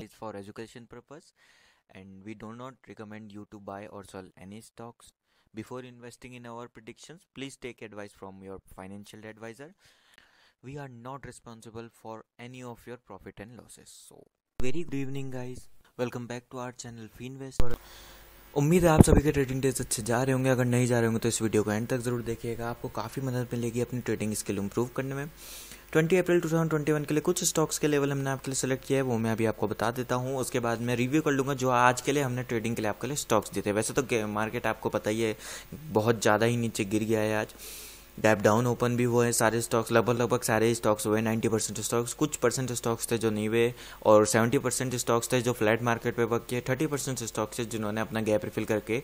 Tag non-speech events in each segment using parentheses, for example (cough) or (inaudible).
is for education purpose and we do not recommend you to buy or sell any stocks before investing in our predictions please take advice from your financial advisor we are not responsible for any of your profit and losses so very good evening guys welcome back to our channel finvest और उम्मीद है आप सभी के trading days अच्छे जा रहे होंगे अगर नहीं जा रहे होंगे तो इस वीडियो को एंड तक जरूर देखिएगा आपको काफ़ी मदद मिलेगी अपनी ट्रेडिंग स्किल इंप्रूव करने में 20 अप्रैल 2021 के लिए कुछ स्टॉक्स के लेवल हमने आपके लिए सेलेक्ट किया है वो मैं अभी आपको बता देता हूँ उसके बाद मैं रिव्यू कर लूँगा जो आज के लिए हमने ट्रेडिंग के लिए आपके लिए स्टॉक्स दिए थे वैसे तो मार्केट आपको पता ही है बहुत ज़्यादा ही नीचे गिर गया है आज डैप डाउन ओपन भी हुआ है सारे स्टॉक्स लगभग लगभग सारे स्टॉक्स हुए नाइन्टी परसेंट स्टॉक्स कुछ परसेंट स्टॉक्स थे जो नहीं हुए और सेवेंटी परसेंट स्टॉक्स थे जो फ्लैट मार्केट पे वर्क किए थर्टी परसेंट स्टॉक्स थे जिन्होंने अपना गैप रिफिल करके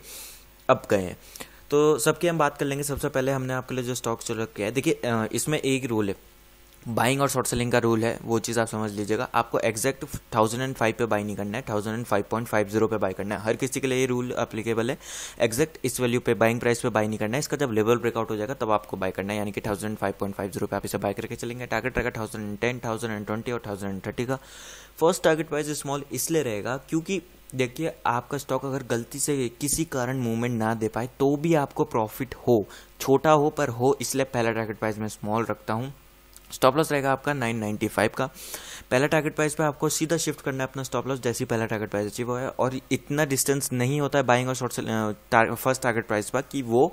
अप गए हैं तो सबकी हम बात कर लेंगे सबसे पहले हमने आपके लिए जो स्टॉक्स जो रखे हैं देखिए इसमें एक रोल है बाइंग और शॉर्ट सेलिंग का रूल है वो चीज़ आप समझ लीजिएगा आपको एग्जैक्ट थाउजेंड एंड फाइव पे बाई नहीं करना है thousand and five point five zero पर बाई करना है हर किसी के लिए ये रूल अपलीकेबल है एग्जैक्ट इस वैल्यू पे बाइंग प्राइस पे बाई नहीं करना है इसका जब लेवल ब्रेकआउट हो जाएगा तब आपको बाई करना है यानी कि thousand and five point five zero पे आप इसे बाई करके चलेंगे टारगेट रहेगा thousand and ten thousand and twenty और थाउजेंड एंड थर्टी का फर्स्ट टारगेट प्राइस स्मॉल इसलिए रहेगा क्योंकि देखिए आपका स्टॉक अगर गलती से किसी कारण मूवमेंट ना दे पाए तो भी आपको प्रॉफिट हो छोटा हो पर हो इसलिए पहला टारगेट प्राइस मैं स्मॉल रखता हूँ स्टॉप लॉस रहेगा आपका 995 का पहला टारगेट प्राइस पे आपको सीधा शिफ्ट करना है अपना स्टॉप लॉस जैसे ही पहला टारगेट प्राइस अचीव हुआ है और इतना डिस्टेंस नहीं होता है बाइंग और शॉर्ट फर्स्ट टारगेट प्राइस पर कि वो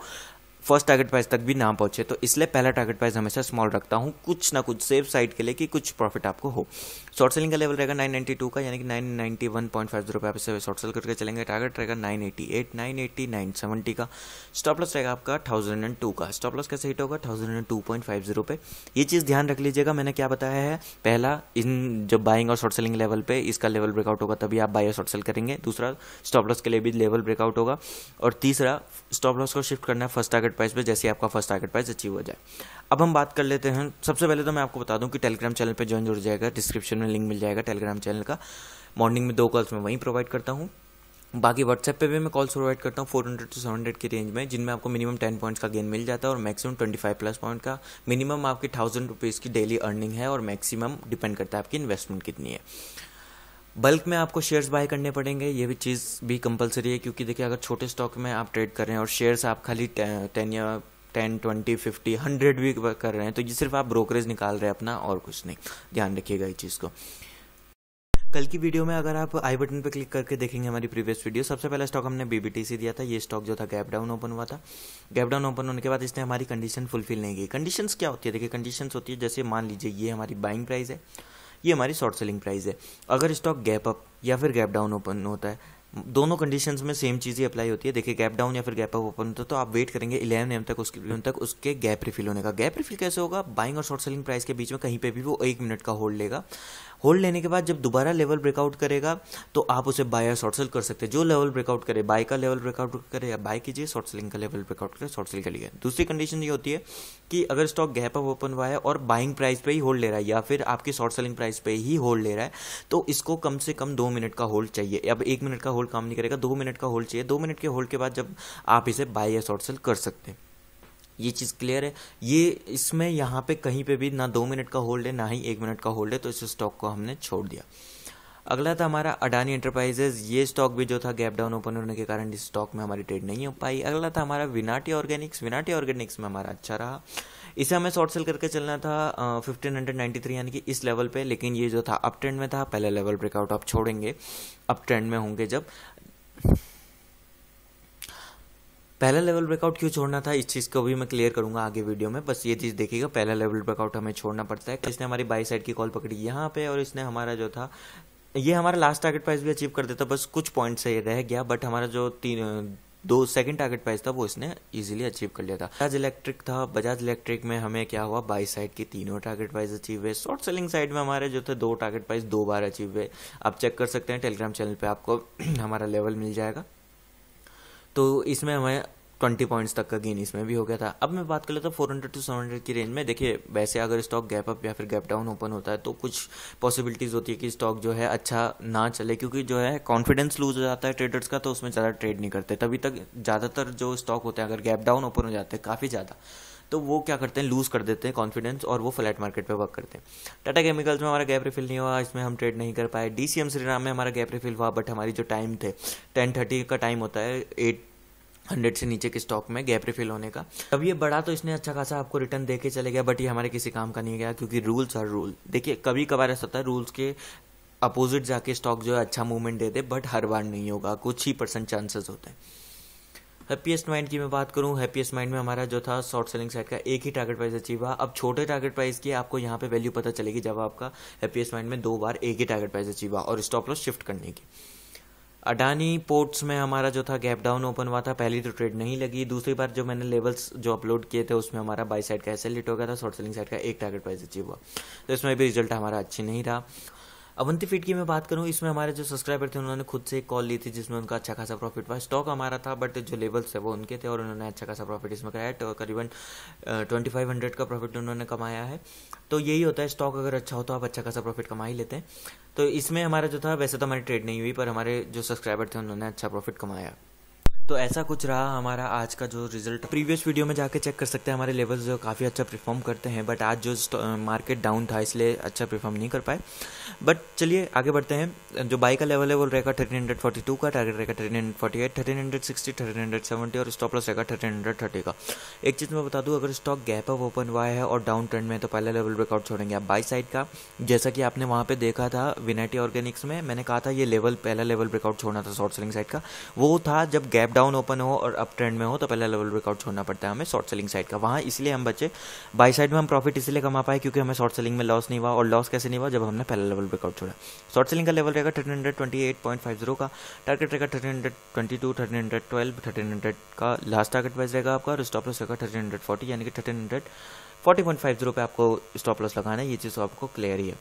फर्स्ट टारगेट प्राइस तक भी ना पहुंचे तो इसलिए पहला टारगेट प्राइस हमेशा स्मॉल रखता हूँ कुछ ना कुछ सेफ साइड के लिए कि कुछ प्रॉफिट आपको हो शॉर्ट सेलिंग का लेवल रहेगा 992 का यानी कि 991.50 रुपए आप शॉर्ट सेल करके चलेंगे टारगेट रहेगा 988, 980, 970 का स्टॉप लॉस रहेगा आपका 1002 का स्टॉप लॉस कैसे हिट होगा 1002.50 पे ये चीज़ ध्यान रख लीजिएगा मैंने क्या बताया है पहला इन जब बाइंग और शॉर्ट सेलिंग लेवल पर इसका लेवल ब्रेकआउट होगा तभी आप बाई और शॉर्ट सेल करेंगे दूसरा स्टॉप लॉस के लिए भी लेवल ब्रेकआउट होगा और तीसरा स्टॉप लॉस को शिफ्ट करना है फर्स्ट टारगेट टारगेट प्राइस पे जैसे आपका फर्स्ट टारगेट प्राइस अचीव हो जाए अब हम बात कर लेते हैं सबसे पहले तो मैं आपको बता दूं कि टेलीग्राम चैनल पे ज्वाइन जुड़ जाएगा डिस्क्रिप्शन में लिंक मिल जाएगा टेलीग्राम चैनल का मॉर्निंग में दो कॉल्स में वहीं प्रोवाइड करता हूँ बाकी व्हाट्सएप पे भी मैं कॉल्स प्रोवाइड करता हूँ फोर हंड्रेड टू सेवन की रेंज में जिनमें आपको मिनिमम टेन पॉइंट्स का गेन मिल जाता है और maximum twenty five plus point का मिनिमम आपकी थाउजेंड रुपीज़ की डेली अर्निंग है और मैक्सिमम डिपेंड करता है आपकी इन्वेस्टमेंट कितनी है बल्क में आपको शेयर्स बाय करने पड़ेंगे ये भी चीज़ भी कंपलसरी है क्योंकि देखिए अगर छोटे स्टॉक में आप ट्रेड कर रहे हैं और शेयर्स आप खाली टेन या टेन ट्वेंटी फिफ्टी हंड्रेड भी कर रहे हैं तो ये सिर्फ आप ब्रोकरेज निकाल रहे हैं अपना और कुछ नहीं ध्यान रखिएगा इस चीज़ को कल की वीडियो में अगर आप आई बटन पर क्लिक करके देखेंगे हमारी प्रीवियस वीडियो सबसे पहला स्टॉक हमने बीबीटीसी दिया था ये स्टॉक जो था गैप डाउन ओपन हुआ था गैप डाउन ओपन होने के बाद इसने हमारी कंडीशन फुलफिल नहीं की कंडीशंस क्या होती है देखिए कंडीशंस होती है जैसे मान लीजिए ये हमारी बाइंग प्राइस है ये हमारी शॉर्ट सेलिंग प्राइस है अगर स्टॉक गैप अप या फिर गैप डाउन ओपन होता है दोनों कंडीशन में सेम चीज़ ही अप्लाई होती है देखिए गैप डाउन या फिर गैप अप ओपन होता है तो आप वेट करेंगे इलेवन एम तक उसके तक उसके गैप रिफिल होने का गैप रिफिल कैसे होगा बाइंग और शॉर्ट सेलिंग प्राइस के बीच में कहीं पे भी वो एक मिनट का होल्ड लेगा होल्ड लेने के बाद जब दोबारा लेवल ब्रेकआउट करेगा तो आप उसे बाय या शॉर्ट सेल कर सकते हैं जो लेवल ब्रेकआउट करे बाय का लेवल ब्रेकआउट करे या बाय कीजिए शॉर्ट सेलिंग का लेवल ब्रेकआउट करे शॉर्ट सेल के लिए दूसरी कंडीशन ये होती है कि अगर स्टॉक गैप अप ओपन हुआ है और बाइंग प्राइस पे ही होल्ड ले रहा है या फिर आपकी शॉर्ट सेलिंग प्राइस पे ही होल्ड ले रहा है तो इसको कम से कम दो मिनट का होल्ड चाहिए अब एक मिनट का होल्ड काम नहीं करेगा दो मिनट का होल्ड चाहिए दो मिनट के होल्ड के बाद जब आप इसे बाय या शॉर्ट सेल कर सकते हैं ये चीज़ क्लियर है ये इसमें यहाँ पे कहीं पे भी ना दो मिनट का होल्ड है ना ही एक मिनट का होल्ड है तो इस स्टॉक को हमने छोड़ दिया अगला था हमारा अडानी एंटरप्राइजेज ये स्टॉक भी जो था गैप डाउन ओपन होने के कारण इस स्टॉक में हमारी ट्रेड नहीं हो पाई अगला था हमारा विनाटी ऑर्गेनिक्स विनाटी ऑर्गेनिक्स में हमारा अच्छा रहा इसे हमें शॉर्ट सेल करके चलना था फिफ्टीन हंड्रेड नाइन्टी थ्री यानी कि इस लेवल पे लेकिन ये जो था अप ट्रेंड में था पहले लेवल ब्रेकआउट आप छोड़ेंगे अप ट्रेंड में होंगे जब पहला लेवल ब्रेकआउट क्यों छोड़ना था इस चीज़ को भी मैं क्लियर करूंगा आगे वीडियो में बस ये चीज़ देखिएगा पहला लेवल ब्रेकआउट हमें छोड़ना पड़ता है इसने हमारी बाई साइड की कॉल पकड़ी यहाँ पे और इसने हमारा जो था ये हमारा लास्ट टारगेट प्राइस भी अचीव कर देता बस कुछ पॉइंट से रह गया बट हमारा जो तीन दो सेकंड टारगेट प्राइस था वो इसने इजीली अचीव कर लिया था बजाज इलेक्ट्रिक था बजाज इलेक्ट्रिक में हमें क्या हुआ बाई साइड के तीनों टारगेट प्राइस अचीव हुए शॉर्ट सेलिंग साइड में हमारे जो थे दो टारगेट प्राइस दो बार अचीव हुए आप चेक कर सकते हैं टेलीग्राम चैनल पे आपको (clears throat) हमारा लेवल मिल जाएगा तो इसमें हमें ट्वेंटी पॉइंट्स तक का गेन इसमें भी हो गया था अब मैं बात कर लेता हूँ four hundred to seven hundred की रेंज में देखिए वैसे अगर स्टॉक गैप अप या फिर गैप डाउन ओपन होता है तो कुछ पॉसिबिलिटीज़ होती है कि स्टॉक जो है अच्छा ना चले क्योंकि जो है कॉन्फिडेंस लूज हो जाता है ट्रेडर्स का तो उसमें ज़्यादा ट्रेड नहीं करते तभी तक ज़्यादातर जो स्टॉक होते हैं अगर गैप डाउन ओपन हो जाते हैं काफ़ी ज़्यादा तो वो क्या करते हैं लूज़ कर देते हैं कॉन्फिडेंस और वो फ्लैट मार्केट पे वर्क करते हैं टाटा केमिकल्स में हमारा गैप रिफिल नहीं हुआ इसमें हम ट्रेड नहीं कर पाए डी सी एम श्रीराम में हमारा गैप रिफिल हुआ बट हमारी जो टाइम थे टेन थर्टी का टाइम होता है एट हंड्रेड से नीचे के स्टॉक में गैप रिफिल होने का अब ये बड़ा तो इसने अच्छा खासा आपको रिटर्न दे के चले गया बट ये हमारे किसी काम का नहीं गया क्योंकि रूल्स हर रूल देखिए कभी कभार ऐसा होता है रूल्स के अपोजिट जाके स्टॉक जो है अच्छा मूवमेंट दे दे बट हर बार नहीं होगा कुछ ही परसेंट चांसेस होते हैं हैप्पीएस्ट माइंड की मैं बात करूँ हैप्पीएस्ट माइंड में हमारा जो था शॉर्ट सेलिंग साइट का एक ही टारगेट प्राइस अचीव हुआ अब छोटे टारगेट प्राइस की आपको यहाँ पे वैल्यू पता चलेगी जब आपका हैप्पीएस्ट माइंड में दो बार एक ही टारगेट प्राइस अचीव हुआ और स्टॉप लॉस शिफ्ट करने की अडानी पोर्ट्स में हमारा जो था गैप डाउन ओपन हुआ था पहली तो ट्रेड नहीं लगी दूसरी बार जो मैंने लेवल्स जो अपलोड किए थे उसमें हमारा बाई साइड का एसएल लिट हो गया था शॉर्ट सेलिंग साइड का एक टारगेट प्राइस अचीव हुआ तो इसमें भी रिजल्ट हमारा अच्छी नहीं रहा अवंती फीड की मैं बात करूँ इसमें हमारे जो सब्सक्राइबर थे उन्होंने खुद से एक कॉल ली थी जिसमें उनका अच्छा खासा प्रॉफिट हुआ स्टॉक हमारा था बट जो लेवल्स है वो उनके थे और उन्होंने अच्छा खासा प्रॉफिट इसमें कराया तो करीबन ट्वेंटी फाइव हंड्रेड का प्रॉफिट उन्होंने कमाया है तो यही होता है स्टॉक अगर अच्छा हो तो आप अच्छा खासा प्रॉफिट कमा ही लेते हैं तो इसमें हमारा जो था वैसे तो हमारी ट्रेड नहीं हुई पर हमारे जो सब्सक्राइबर थे उन्होंने अच्छा प्रॉफिट कमाया तो ऐसा कुछ रहा हमारा आज का जो रिजल्ट प्रीवियस वीडियो में जाके चेक कर सकते हैं हमारे लेवल्स जो काफ़ी अच्छा परफॉर्म करते हैं बट आज जो मार्केट डाउन था इसलिए अच्छा परफॉर्म नहीं कर पाए बट चलिए आगे बढ़ते हैं जो बाई का लेवल है वो रहेगा थर्टीन हंड्रेड फोर्टी टू का टारगेट रहेगा thirteen hundred forty eight thirteen hundred sixty thirteen hundred seventy और स्टॉप लॉस रहेगा थर्टीन हंड्रेड थर्टी का एक चीज़ मैं बता दूँ अगर स्टॉक गैप अप ओपन हुआ है और डाउन ट्रेंड में तो पहला लेवल ब्रेकआउट छोड़ेंगे आप बाई साइड का जैसा कि आपने वहाँ पर देखा था विनाइटी ऑर्गेनिक्स में मैंने कहा था ये लेवल पहला लेवल ब्रेकआउट छोड़ना था शॉर्ट सेलिंग साइड का वो था जब गैप डाउन ओपन हो और अप ट्रेंड में हो तो पहला लेवल ब्रेकआउट छोड़ना पड़ता है हमें शॉर्ट सेलिंग साइड का वहाँ इसलिए हम बचे बाई साइड में हम प्रॉफिट इसलिए कमा पाए क्योंकि हमें शॉर्ट सेलिंग में लॉस नहीं हुआ और लॉस कैसे नहीं हुआ जब हमने पहला लेवल ब्रेकआउट छोड़ा शॉर्ट सेलिंग का लेवल रहेगा thirteen hundred twenty eight point five zero का टारगेट रहेगा thirteen hundred twenty two thirteen hundred twelve thirteen hundred का लास्ट टारगेट वाइज रहेगा आपका और स्टॉप लॉस रहेगा थर्टीन हंड्रेड फोर्टी यानी कि thirteen hundred forty point five zero पे आपको स्टॉप लॉस लगाना है ये चीज़ तो आपको क्लियर ही है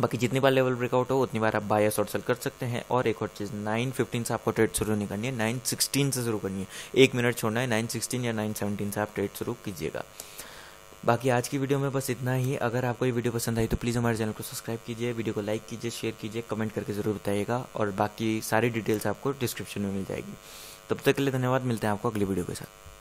बाकी जितनी बार लेवल ब्रेकआउट हो उतनी बार आप बाया शॉर्ट सेल कर सकते हैं और एक और चीज़ नाइन फिफ्टीन से आपको ट्रेड शुरू नहीं करनी है नाइन सिक्सटीन से शुरू करनी है एक मिनट छोड़ना है नाइन सिक्सटीन या नाइन सेवनटीन से आप ट्रेड शुरू कीजिएगा बाकी आज की वीडियो में बस इतना ही अगर आपको ये वीडियो पसंद आई तो प्लीज़ हमारे चैनल को सब्सक्राइब कीजिए वीडियो को लाइक कीजिए शेयर कीजिए कमेंट करके ज़रूर बताइएगा और बाकी सारी डिटेल्स आपको डिस्क्रिप्शन में मिल जाएगी तब तक के लिए धन्यवाद मिलते हैं आपको अगली वीडियो के साथ